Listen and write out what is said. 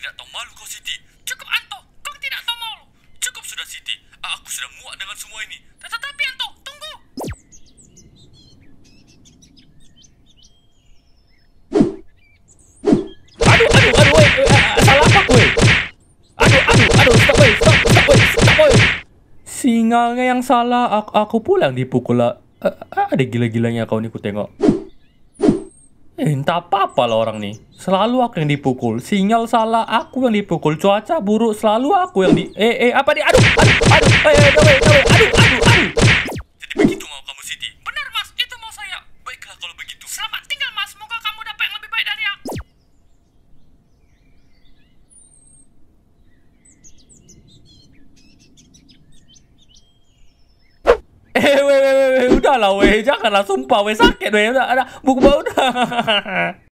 tidak tahu malu kau Siti. Cukup Anto, kau tidak tahu malu. Cukup sudah Siti, aku sudah muak dengan semua ini. Tetapi Anto, tunggu. Aduh, aduh, aduh, woy, salah apa woy Aduh, aduh, aduh, stop woy, stop, stop woy, stop woy Singalnya yang salah, aku, aku pulang dipukul lah. Eh, eh, ada gila-gilanya kau nih ku tengok. Eh, entah apa-apa lah orang nih. Selalu aku yang dipukul. Sinyal salah, aku yang dipukul. Cuaca buruk, selalu aku yang di... Eh, eh, apa nih? Aduh, aduh, aduh. aduh, aduh. là vì chắc là là sung bầu với sắc cái đấy đã buộc bớt